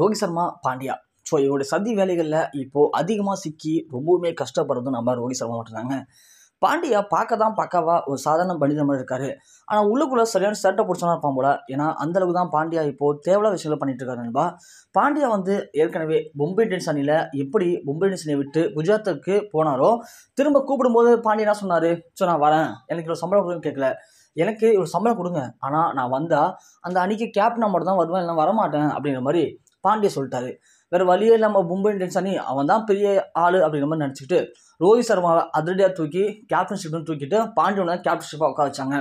Rohit Sharma Pandya so இவருடைய சதி வேலைகளில் இப்போது அதிகமாக சிக்கி ரொம்பவுமே கஷ்டப்படுறதும் நம்ம ரோஹித் சர்மா மாட்டுறாங்க பாண்டியா பார்க்க தான் பக்காவா ஒரு சாதாரண மனிதன் மாதிரி இருக்காரு ஆனால் உள்ளுக்குள்ளே சரியான சட்டை பிடிச்சனா இருப்பான் போல ஏன்னா அந்தளவுக்கு தான் பாண்டியா இப்போது தேவையான விஷயங்களை பண்ணிட்டு இருக்காரு நண்பா பாண்டியா வந்து ஏற்கனவே மும்பை இண்டியன்ஸ் அணியில் எப்படி மும்பை இண்டியன்ஸ் அணியை விட்டு குஜராத்துக்கு போனாரோ திரும்ப கூப்பிடும்போது பாண்டியா சொன்னார் ஸோ நான் வரேன் எனக்கு ஒரு சம்பளம் கேட்கல எனக்கு ஒரு சம்பளம் கொடுங்க ஆனால் நான் வந்தால் அந்த அணிக்கு கேப்டன் மட்டும் தான் வருவேன் இல்லை வரமாட்டேன் அப்படிங்கிற மாதிரி பாண்டிய சொல்லிட்டாரு வேறு வழியே இல்லாமல் மும்பை இந்தியன்ஸ் அணி அவன் தான் பெரிய ஆள் அப்படிங்கிற மாதிரி நினச்சிக்கிட்டு ரோஹித் சர்மாவை அதிரடியாக தூக்கி கேப்டன்ஷிப்னு தூக்கிட்டு பாண்டியனை கேப்டன்ஷிப்பாக உட்கார வச்சாங்க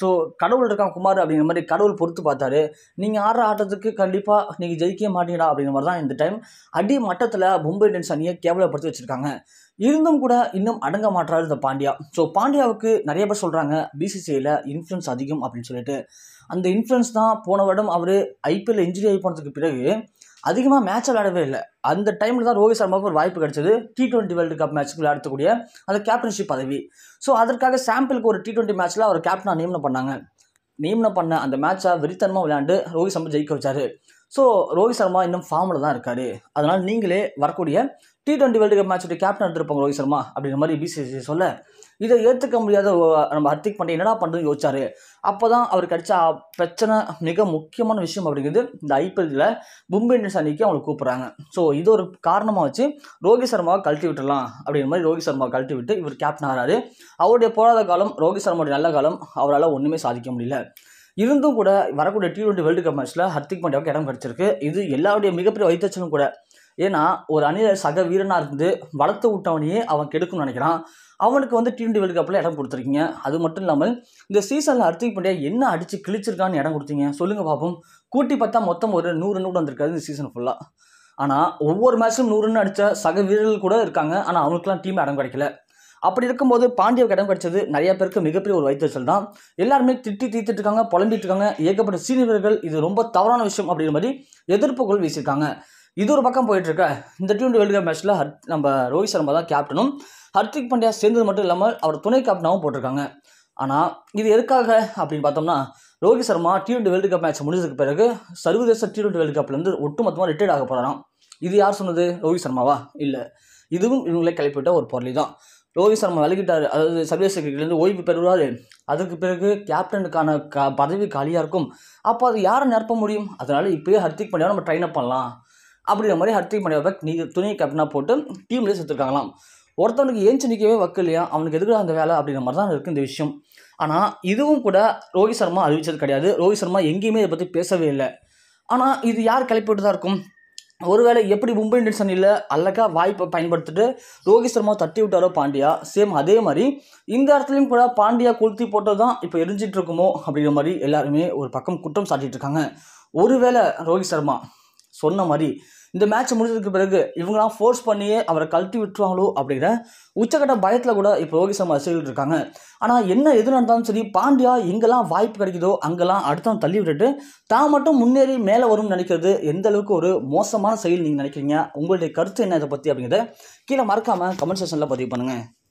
ஸோ கடவுள் இருக்கான் குமார் அப்படிங்கிற மாதிரி கடவுள் பொறுத்து பார்த்தாரு நீங்கள் ஆடுற ஆட்டத்துக்கு கண்டிப்பாக நீங்கள் ஜெயிக்க மாட்டீங்கடா அப்படிங்கிற மாதிரி தான் இந்த டைம் அடி மட்டத்தில் மும்பை இந்தியன்ஸ் அணியை கேவலப்படுத்தி வச்சுருக்காங்க இருந்தும் கூட இன்னும் அடங்க மாட்டாரு இந்த பாண்டியா ஸோ பாண்டியாவுக்கு நிறைய பேர் சொல்கிறாங்க பிசிசிஐயில் இன்ஃப்ளூன்ஸ் அதிகம் அப்படின்னு சொல்லிட்டு அந்த இன்ஃப்ளூன்ஸ் தான் போன வருடம் அவர் ஐபிஎல் இன்ஜுரி ஆகி போனதுக்கு பிறகு அதிகமாக மேட்ச் விளையாடவே இல்லை அந்த டைமில் தான் ரோஹித் சர்மாவுக்கு ஒரு வாய்ப்பு கிடைச்சது டி டுவெண்ட்டி வேர்ல்டு கப் மேட்ச்க்கு விளையாடக்கூடிய அந்த கேப்டன்ஷிப் பதவி ஸோ அதற்காக சாம்பிளுக்கு ஒரு டி டுவெண்ட்டி மேட்ச்சில் அவர் கேப்டனாக நியமனம் பண்ணாங்க நியமனம் பண்ண அந்த மேட்சை வெறித்தனமாக விளையாண்டு ரோஹித் சர்மா ஜெயிக்க வச்சார் ஸோ ரோஹித் சர்மா இன்னும் ஃபார்மில் தான் இருக்கார் அதனால் நீங்களே வரக்கூடிய டி டுவெண்ட்டி வேர்ல்டு கப் மேட்சோட கேப்டன் எடுத்துருப்பாங்க ரோஹித் சர்மா அப்படிங்கிற மாதிரி பிசிசி சொல்ல இதை ஏற்றுக்க முடியாத நம்ம ஹர்திக் பாண்டே என்னடா பண்ணுறது யோசிச்சார் அப்போ தான் அவர் கிடைச்ச பிரச்சனை மிக முக்கியமான விஷயம் அப்படிங்கிறது இந்த ஐபிஎல்லில் மும்பை இந்தியன்ஸ் அணிக்கு அவங்களை கூப்பிட்றாங்க ஸோ இது ஒரு காரணமாக வச்சு ரோஹித் சர்மாவை கழட்டி விட்டுடலாம் அப்படிங்கிற மாதிரி ரோஹித் சர்மா கழட்டி விட்டு இவர் கேப்டன் ஆகிறாரு அவருடைய போராத காலம் ரோஹித் சர்மாவுடைய நல்ல காலம் அவரால் ஒன்றுமே சாதிக்க முடியல இருந்தும் கூட வரக்கூடிய டி டுவெண்ட்டி வேர்ல்டு கப் மேட்ச்சில் ஹர்திக் பாண்டியாவுக்கு இடம் கிடச்சிருக்கு இது எல்லாருடைய மிகப்பெரிய வைத்தச்சலும் கூட ஏன்னா ஒரு அணியில் சக வீரனாக இருந்து வளர்த்து விட்டவனையே அவன் கெடுக்கும்னு நினைக்கிறான் அவனுக்கு வந்து டி வேர்ல்டு கப்பில் இடம் கொடுத்துருக்கீங்க அது மட்டும் இல்லாமல் இந்த சீசனில் ஹர்திக் பாண்டியா என்ன அடித்து கிழிச்சிருக்கான்னு இடம் கொடுத்தீங்க சொல்லுங்கள் பார்ப்போம் கூட்டி பார்த்தா மொத்தம் ஒரு நூறு ரன் கூட வந்திருக்காது இந்த சீசன் ஃபுல்லாக ஆனால் ஒவ்வொரு மேட்ச்சும் நூறுன்னு அடித்த சக வீரர்கள் கூட இருக்காங்க ஆனால் அவனுக்குலாம் டீம் இடம் கிடைக்கல அப்படி இருக்கும்போது பாண்டியவுக்கு இடம் கிடைச்சது நிறைய பேருக்கு மிகப்பெரிய ஒரு வைத்தறிச்சல் தான் எல்லாருமே திட்டி தீர்த்துட்டு இருக்காங்க புலம்பிட்டு இருக்காங்க ஏகப்பட்ட சீனியர்கள் இது ரொம்ப தவறான விஷயம் அப்படிங்கிற மாதிரி எதிர்ப்புகள் வீசியிருக்காங்க இது ஒரு பக்கம் போயிட்டுருக்க இந்த டியூன் வேர்ல்டு கப் மேட்ச்சில் ஹர் நம்ம ரோஹித் சர்மா தான் கேப்டனும் ஹர்திக் பாண்டியா சேர்ந்தது மட்டும் இல்லாமல் அவர் துணை கேப்டனாகவும் போட்டிருக்காங்க ஆனால் இது எதுக்காக அப்படின்னு பார்த்தோம்னா Rohit Sharma T twenty World Cup match முடிஞ்சதுக்கு பிறகு சர்வதேச டி டுவெண்ட்டி வேர்ல்டு கப்லேருந்து ஒட்டுமொத்தமாக ரிட்டையர்ட் ஆக போகிறான் இது யார் சொன்னது ரோஹித் சர்மாவா இல்லை இதுவும் இவங்களே கிளப்பிவிட்ட ஒரு பொருளி தான் ரோஹித் சர்மா விலகிட்டார் அதாவது சர்வீஸ் கிரிக்கெட்லேருந்து ஓய்வு பெறுவார் அதுக்கு பிறகு கேப்டனுக்கான க பதவி காலியாக இருக்கும் அப்போ அது யாரை நிரப்ப முடியும் அதனால் இப்போயே ஹர்திக் பாண்டியாவை நம்ம ட்ரைன் அப் பண்ணலாம் அப்படிங்கிற மாதிரி ஹர்திக் பாண்டியாவை நீ துணை கேப்டனாக போட்டு டீம்லேயே சேர்த்துருக்காங்களாம் ஒருத்தவனுக்கு ஏஞ்சி நிற்கவே வக்கு இல்லையா அவனுக்கு எதுக்குடா அந்த வேலை அப்படிங்கிற மாதிரி தான் இருக்குது இந்த விஷயம் ஆனால் இதுவும் கூட ரோஹித் சர்மா அறிவித்தது கிடையாது ரோஹித் சர்மா எங்கேயுமே இதை பற்றி பேசவே இல்லை ஆனால் இது யார் கிளப்பிட்டு தான் இருக்கும் ஒருவேளை எப்படி மும்பை இந்தியன்ஸ் அணியில் அழகாக வாய்ப்பை பயன்படுத்திட்டு ரோஹித் சர்மா தட்டி விட்டாரோ பாண்டியா சேம் அதே மாதிரி இந்த இடத்துலையும் கூட பாண்டியா கொளுத்தி போட்டோ தான் இப்போ எரிஞ்சிட்டு இருக்குமோ அப்படிங்கிற மாதிரி எல்லாருமே ஒரு பக்கம் குற்றம் சாட்டிகிட்டு இருக்காங்க ஒருவேளை ரோஹித் சர்மா சொன்ன மாதிரி இந்த மேட்ச் முடிஞ்சதுக்கு பிறகு இவங்களாம் ஃபோர்ஸ் பண்ணியே அவரை கழட்டி விட்டுருவாங்களோ அப்படிங்கிற உச்சக்கட்ட பயத்தில் கூட இப்போ ரோஹித் சர்மா ரசிகர்கள் இருக்காங்க ஆனால் என்ன எது நடந்தாலும் சரி பாண்டியா எங்கெல்லாம் வாய்ப்பு கிடைக்குதோ அங்கெல்லாம் அடுத்தவன் தள்ளி விட்டுட்டு தான் மட்டும் முன்னேறி மேலே வரும்னு நினைக்கிறது எந்த அளவுக்கு ஒரு மோசமான செயல் நீங்கள் நினைக்கிறீங்க உங்களுடைய கருத்து என்ன இதை பற்றி அப்படிங்கிறத கீழே மறக்காமல் கமெண்ட் செக்ஷனில் பதிவு பண்ணுங்கள்